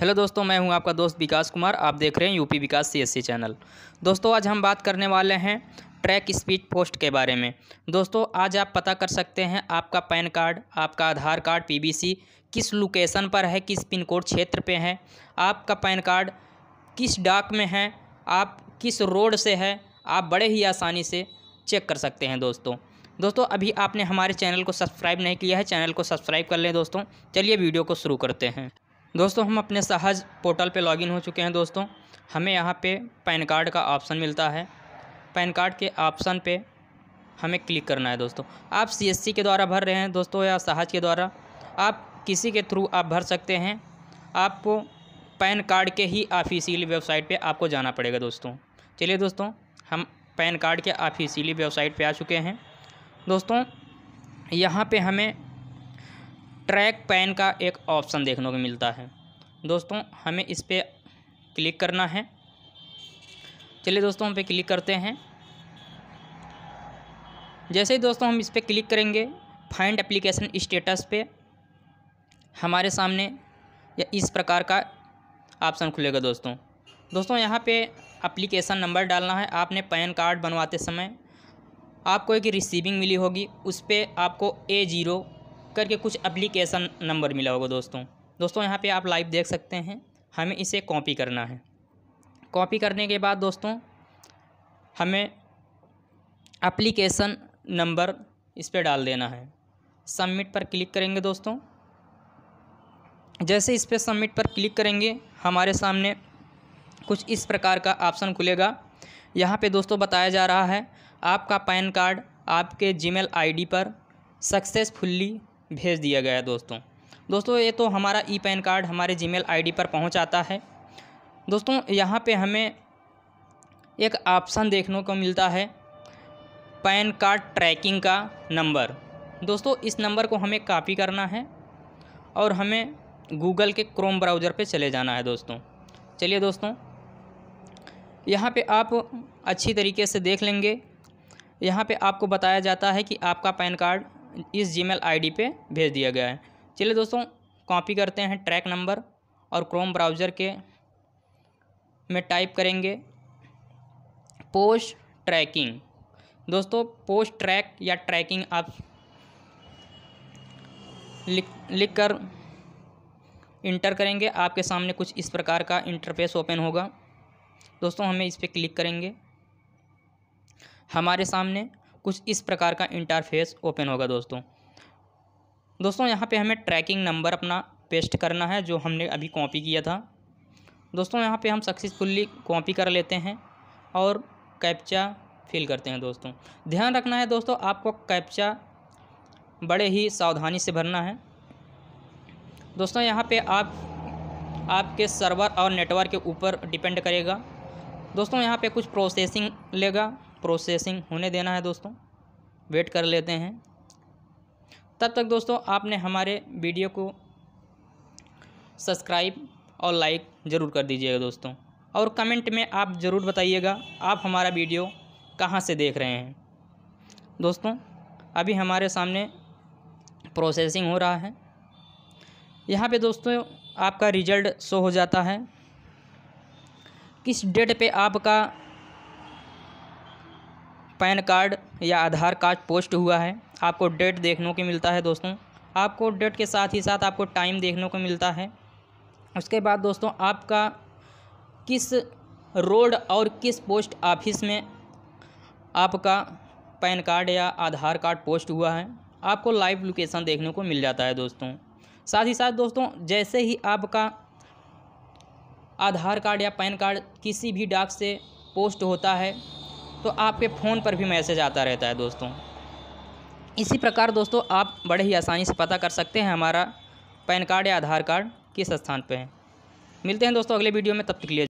hello दोस्तों मैं हूं आपका दोस्त विकास कुमार आप देख रहे हैं यूपी विकास सीएससी चैनल दोस्तों आज हम बात करने वाले हैं ट्रैक स्पीड पोस्ट के बारे में दोस्तों आज आप पता कर सकते हैं आपका पैन कार्ड आपका आधार कार्ड पीबीसी किस लोकेशन पर है किस पिन कोड क्षेत्र पे है आपका पैन कार्ड किस डाक में है आप किस रोड से है आप बड़े ही आसानी से चेक कर सकते हैं दोस्तों दोस्तों अभी आपने हमारे चैनल को सब्सक्राइब नहीं किया है चैनल को सब्सक्राइब कर लें दोस्तों चलिए वीडियो को शुरू करते हैं दोस्तों हम अपने सहज पोर्टल पे लॉगिन हो चुके हैं दोस्तों हमें यहाँ पे पैन कार्ड का ऑप्शन मिलता है पैन कार्ड के ऑप्शन पे हमें क्लिक करना है दोस्तों आप सीएससी के द्वारा भर रहे हैं दोस्तों या सहज के द्वारा आप किसी के थ्रू आप भर सकते हैं आपको पैन कार्ड के ही ऑफिशियली वेबसाइट पर आपको जाना पड़ेगा दोस्तों चलिए दोस्तों हम पैन कार्ड के ऑफिशियली वेबसाइट पर आ चुके हैं दोस्तों यहाँ पे हमें ट्रैक पैन का एक ऑप्शन देखने को मिलता है दोस्तों हमें इस पर क्लिक करना है चलिए दोस्तों हम पे क्लिक करते हैं जैसे ही दोस्तों हम इस पर क्लिक करेंगे फाइंड एप्लीकेशन स्टेटस पे हमारे सामने या इस प्रकार का ऑप्शन खुलेगा दोस्तों दोस्तों यहाँ पे एप्लीकेशन नंबर डालना है आपने पैन कार्ड बनवाते समय आपको एक रिसीविंग मिली होगी उस पर आपको ए जीरो करके कुछ अप्लीकेशन नंबर मिला होगा दोस्तों दोस्तों यहाँ पे आप लाइव देख सकते हैं हमें इसे कॉपी करना है कॉपी करने के बाद दोस्तों हमें अप्लीकेशन नंबर इस पर डाल देना है सबमिट पर क्लिक करेंगे दोस्तों जैसे इस पर सबमिट पर क्लिक करेंगे हमारे सामने कुछ इस प्रकार का ऑप्शन खुलेगा यहाँ पे दोस्तों बताया जा रहा है आपका पैन कार्ड आपके जीमेल आईडी पर सक्सेसफुल्ली भेज दिया गया है दोस्तों दोस्तों ये तो हमारा ई पैन कार्ड हमारे जी मेल पर पहुँच आता है दोस्तों यहाँ पर हमें एक ऑप्शन देखने को मिलता है पैन कार्ड ट्रैकिंग का नंबर दोस्तों इस नंबर को हमें कॉपी करना है और हमें गूगल के क्रोम ब्राउज़र पे चले जाना है दोस्तों चलिए दोस्तों यहाँ पे आप अच्छी तरीके से देख लेंगे यहाँ पे आपको बताया जाता है कि आपका पैन कार्ड इस जी मेल पे भेज दिया गया है चलिए दोस्तों कॉपी करते हैं ट्रैक नंबर और क्रोम ब्राउज़र के में टाइप करेंगे पोस्ट ट्रैकिंग दोस्तों पोस्ट ट्रैक या ट्रैकिंग आप लिख लिख कर इंटर करेंगे आपके सामने कुछ इस प्रकार का इंटरफेस ओपन होगा दोस्तों हमें इस पर क्लिक करेंगे हमारे सामने कुछ इस प्रकार का इंटरफेस ओपन होगा दोस्तों दोस्तों यहाँ पे हमें ट्रैकिंग नंबर अपना पेस्ट करना है जो हमने अभी कॉपी किया था दोस्तों यहाँ पे हम सक्सेसफुल्ली कॉपी कर लेते हैं और कैप्चा फिल करते हैं दोस्तों ध्यान रखना है दोस्तों आपको कैप्चा बड़े ही सावधानी से भरना है दोस्तों यहाँ पे आप आपके सर्वर और नेटवर्क के ऊपर डिपेंड करेगा दोस्तों यहाँ पे कुछ प्रोसेसिंग लेगा प्रोसेसिंग होने देना है दोस्तों वेट कर लेते हैं तब तक दोस्तों आपने हमारे वीडियो को सब्सक्राइब और लाइक ज़रूर कर दीजिएगा दोस्तों और कमेंट में आप ज़रूर बताइएगा आप हमारा वीडियो कहाँ से देख रहे हैं दोस्तों अभी हमारे सामने प्रोसेसिंग हो रहा है यहाँ पे दोस्तों आपका रिजल्ट शो हो जाता है किस डेट पे आपका पैन कार्ड या आधार कार्ड पोस्ट हुआ है आपको डेट देखने को मिलता है दोस्तों आपको डेट के साथ ही साथ आपको टाइम देखने को मिलता है उसके बाद दोस्तों आपका किस रोड और किस पोस्ट ऑफिस में आपका पैन कार्ड या आधार कार्ड पोस्ट हुआ है आपको लाइव लोकेशन देखने को मिल जाता है दोस्तों साथ ही साथ दोस्तों जैसे ही आपका आधार कार्ड या पैन कार्ड किसी भी डाक से पोस्ट होता है तो आपके फ़ोन पर भी मैसेज आता रहता है दोस्तों इसी प्रकार दोस्तों आप बड़े ही आसानी से पता कर सकते हैं हमारा पैन कार्ड या आधार कार्ड किस स्थान पर है मिलते हैं दोस्तों अगले वीडियो में तब तक लिए